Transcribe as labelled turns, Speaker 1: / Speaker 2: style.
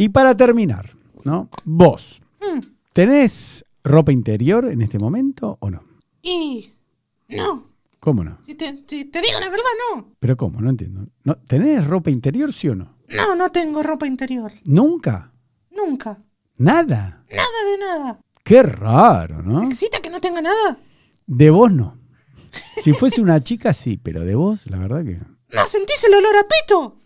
Speaker 1: Y para terminar, ¿no? Vos, hmm. ¿tenés ropa interior en este momento o no? Y no. ¿Cómo no?
Speaker 2: Si te, digo la
Speaker 3: verdad, no.
Speaker 1: Pero ¿cómo? No entiendo. ¿Tenés ropa interior, sí o no?
Speaker 3: No, no tengo ropa interior.
Speaker 4: ¿Nunca? Nunca. ¿Nada?
Speaker 3: Nada de nada.
Speaker 4: Qué raro, ¿no?
Speaker 1: ¿Te
Speaker 3: que no tenga nada?
Speaker 4: De vos no. Si fuese una chica, sí, pero de vos, la verdad que.
Speaker 5: ¿No sentís el olor a pito?